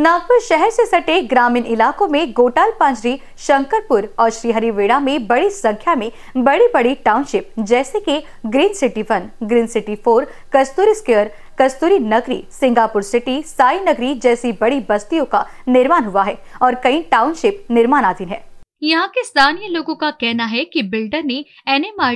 नागपुर शहर से सटे ग्रामीण इलाकों में गोटाल पांजरी शंकरपुर और श्रीहरिवेड़ा में बड़ी संख्या में बड़ी बड़ी टाउनशिप जैसे कि Green City one Green City four Kasturi square Kasturi Nagari Singapore city Sai नगरी जैसी बड़ी बस्तियों का निर्माण हुआ है और कई टाउनशिप निर्माणाधीन है यहाँ के स्थानीय लोगों का कहना है कि बिल्डर ने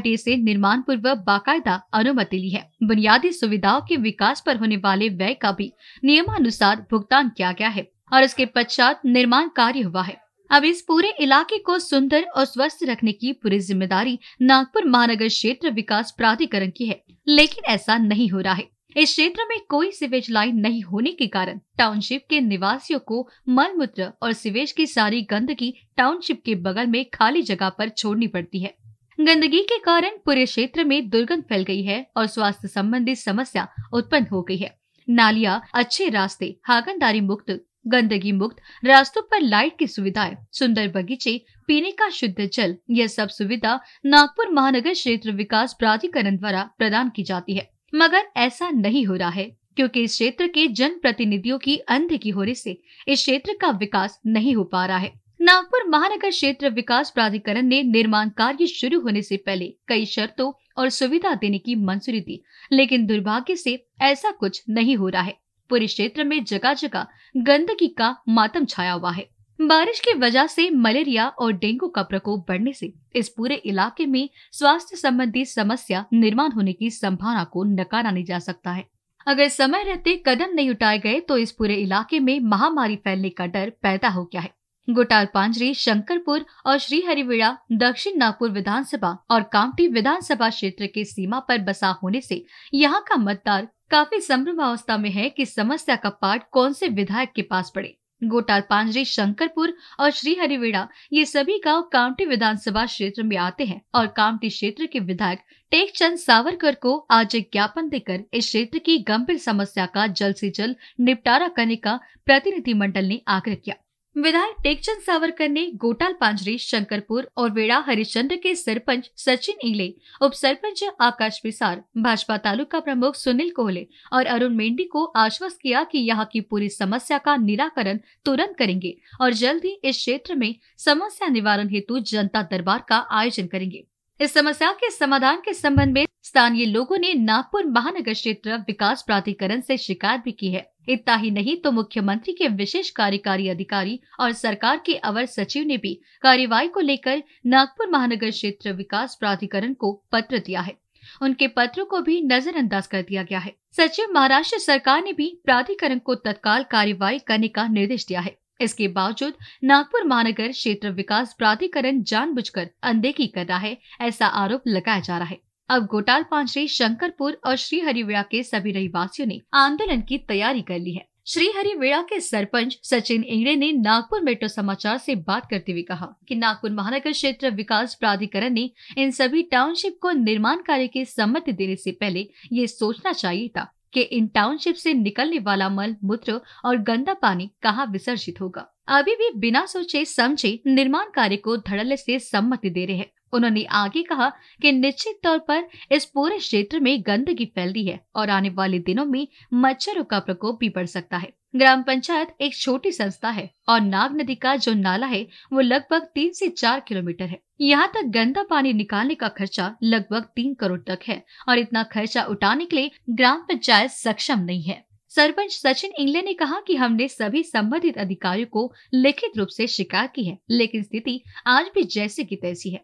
टी से निर्माण पूर्व बाकायदा अनुमति ली है बुनियादी सुविधाओं के विकास पर होने वाले व्यय का भी नियमानुसार भुगतान किया गया है और इसके पश्चात निर्माण कार्य हुआ है अब इस पूरे इलाके को सुंदर और स्वस्थ रखने की पूरी जिम्मेदारी नागपुर महानगर क्षेत्र विकास प्राधिकरण की है लेकिन ऐसा नहीं हो रहा है इस क्षेत्र में कोई सिवेज लाइन नहीं होने के कारण टाउनशिप के निवासियों को मलमूत्र और सिवेज की सारी गंदगी टाउनशिप के बगल में खाली जगह पर छोड़नी पड़ती है गंदगी के कारण पूरे क्षेत्र में दुर्गंध फैल गई है और स्वास्थ्य संबंधी समस्या उत्पन्न हो गई है नालियां अच्छे रास्ते हागनदारी मुक्त गंदगी मुक्त रास्तों पर लाइट की सुविधाएं सुंदर बगीचे पीने का शुद्ध जल यह सब सुविधा नागपुर महानगर क्षेत्र विकास प्राधिकरण द्वारा प्रदान की जाती है मगर ऐसा नहीं हो रहा है क्योंकि इस क्षेत्र के जनप्रतिनिधियों की अंध की होने से इस क्षेत्र का विकास नहीं हो पा रहा है नागपुर महानगर क्षेत्र विकास प्राधिकरण ने निर्माण कार्य शुरू होने से पहले कई शर्तों और सुविधा देने की मंजूरी दी लेकिन दुर्भाग्य से ऐसा कुछ नहीं हो रहा है पूरे क्षेत्र में जगह जगह गंदगी का मातम छाया हुआ है बारिश की वजह से मलेरिया और डेंगू का प्रकोप बढ़ने से इस पूरे इलाके में स्वास्थ्य संबंधी समस्या निर्माण होने की संभावना को नकारा नहीं जा सकता है अगर समय रहते कदम नहीं उठाए गए तो इस पूरे इलाके में महामारी फैलने का डर पैदा हो गया है गोटाल पांजरी शंकरपुर और श्रीहरिविड़ा दक्षिण नागपुर विधानसभा और कामटी विधानसभा क्षेत्र के सीमा पर बसा होने से यहाँ का मतदार काफी संभ्रमावस्था में है कि समस्या का पाठ कौन से विधायक के पास पड़े गोटाल पांजरी शंकरपुर और श्रीहरिवेड़ा ये सभी गांव कामटी विधानसभा क्षेत्र में आते हैं और कामटी क्षेत्र के विधायक टेक चंद सावरकर को आज एक ज्ञापन देकर इस क्षेत्र की गंभीर समस्या का जल्द से जल्द निपटारा करने का प्रतिनिधिमंडल ने आग्रह किया विधायक टेकचंद सावरकर ने गोटाल पांजरी शंकरपुर और वेड़ा हरिश्चंद्र के सरपंच सचिन इंगले उप सरपंच आकाश पिसार भाजपा तालुका प्रमुख सुनील कोहले और अरुण मेंडी को आश्वस्त किया कि यहाँ की पूरी समस्या का निराकरण तुरंत करेंगे और जल्द ही इस क्षेत्र में समस्या निवारण हेतु जनता दरबार का आयोजन करेंगे इस समस्या के समाधान के संबंध में स्थानीय लोगों ने नागपुर महानगर क्षेत्र विकास प्राधिकरण से शिकायत भी की है इतना ही नहीं तो मुख्यमंत्री के विशेष कार्यकारी अधिकारी और सरकार के अवर सचिव ने भी कार्यवाही को लेकर नागपुर महानगर क्षेत्र विकास प्राधिकरण को पत्र दिया है उनके पत्रों को भी नजरअंदाज कर दिया गया है सचिव महाराष्ट्र सरकार ने भी प्राधिकरण को तत्काल कार्यवाही करने का निर्देश दिया है इसके बावजूद नागपुर महानगर क्षेत्र विकास प्राधिकरण जानबूझकर अनदेखी कर रहा है ऐसा आरोप लगाया जा रहा है अब गोटाल पांचरी शंकरपुर और श्रीहरिवेड़ा के सभी रहवासियों ने आंदोलन की तैयारी कर ली है श्रीहरिवेड़ा के सरपंच सचिन इंगड़े ने नागपुर मेट्रो समाचार से बात करते हुए कहा कि नागपुर महानगर क्षेत्र विकास प्राधिकरण ने इन सभी टाउनशिप को निर्माण कार्य की सम्मति देने से पहले ये सोचना चाहिए था कि इन टाउनशिप से निकलने वाला मल मूत्र और गंदा पानी कहाँ विसर्जित होगा अभी भी बिना सोचे समझे निर्माण कार्य को धड़ल्ले से सम्मति दे रहे हैं उन्होंने आगे कहा कि निश्चित तौर पर इस पूरे क्षेत्र में गंदगी फैल रही है और आने वाले दिनों में मच्छरों का प्रकोप भी बढ़ सकता है ग्राम पंचायत एक छोटी संस्था है और नाग नदी का जो नाला है वो लगभग तीन से चार किलोमीटर है यहाँ तक गंदा पानी निकालने का खर्चा लगभग तीन करोड़ तक है और इतना खर्चा उठाने के लिए ग्राम पंचायत सक्षम नहीं है सरपंच सचिन इंगले ने कहा कि हमने सभी संबंधित अधिकारियों को लिखित रूप से शिकायत की है लेकिन स्थिति आज भी जैसे की तैसी है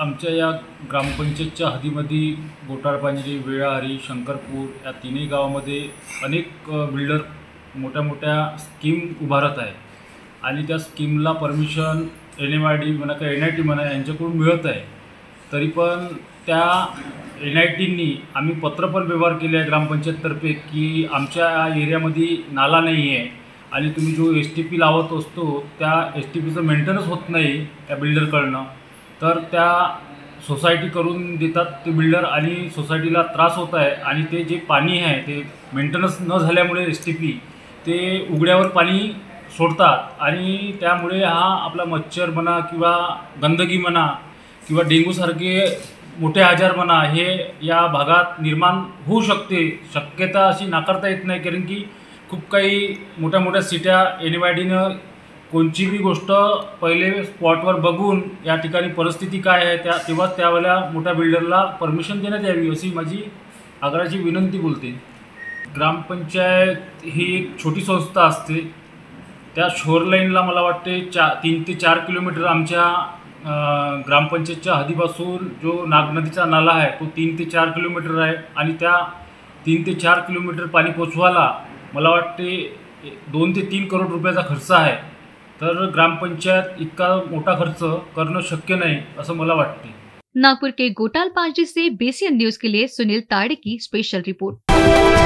ग्राम पंचायत ग्रामपंचायतच्या हदीमध्ये गोटाळ पांजरी वेळारी तीन ही गाँव गावामध्ये अनेक बिल्डर मोटा मोटा स्कीम उभारत है आ स्कीमला permission N M R D मना का एन आई टी मना हूँ मिळत है तरीपन त्या एन आय टींनी आम्ही पत्र पण व्यवहार केले आहे ग्रामपंचायततर्फे की आमच्या एरियामध्ये नाला नाही आहे आणि तुम्ही जो एस टी पी लावत असतो त्या एस टी पीचं मेंटेनन्स होत नाही त्या बिल्डरकडनं तर त्या सोसायटी करून देतात ते बिल्डर आणि सोसायटीला त्रास होत आहे आणि ते जे पाणी आहे ते मेंटेनन्स न झाल्यामुळे एस टी पी ते उघड्यावर पाणी सोडतात आणि त्यामुळे हा आपला मच्छर म्हणा किंवा गंदगी म्हणा किंवा डेंगूसारखे मोठे म्हणा हे या भागात निर्माण होऊ शकते शक्यता अशी नाकारता येत नाही कारण की खूप काही मोठ्या मोठ्या सिट्या एन वाय डीनं कोणचीही गोष्ट पहिले स्पॉटवर बघून या ठिकाणी परिस्थिती काय आहे त्या तेव्हाच त्यावेळेला मोठ्या बिल्डरला परमिशन देण्यात यावी अशी माझी आग्रहाची विनंती बोलते ग्रामपंचायत ही एक छोटी संस्था असते त्या शोरलाईनला मला वाटते चा तीन ते चार किलोमीटर आमच्या ग्रामपंचायतच्या हदीपासून जो नाग नदीचा नाला आहे तो तीन ते चार किलोमीटर आहे आणि त्या तीन ते चार किलोमीटर पाणी पोचवायला मला वाटते दोन ते तीन करोड रुपयाचा खर्च आहे तर ग्रामपंचायत इतका मोठा खर्च करणं शक्य नाही असं मला वाटते नागपूर के गोटाल जी से बेसियन न्यूज के लिए सुनील ताड़े की स्पेशल रिपोर्ट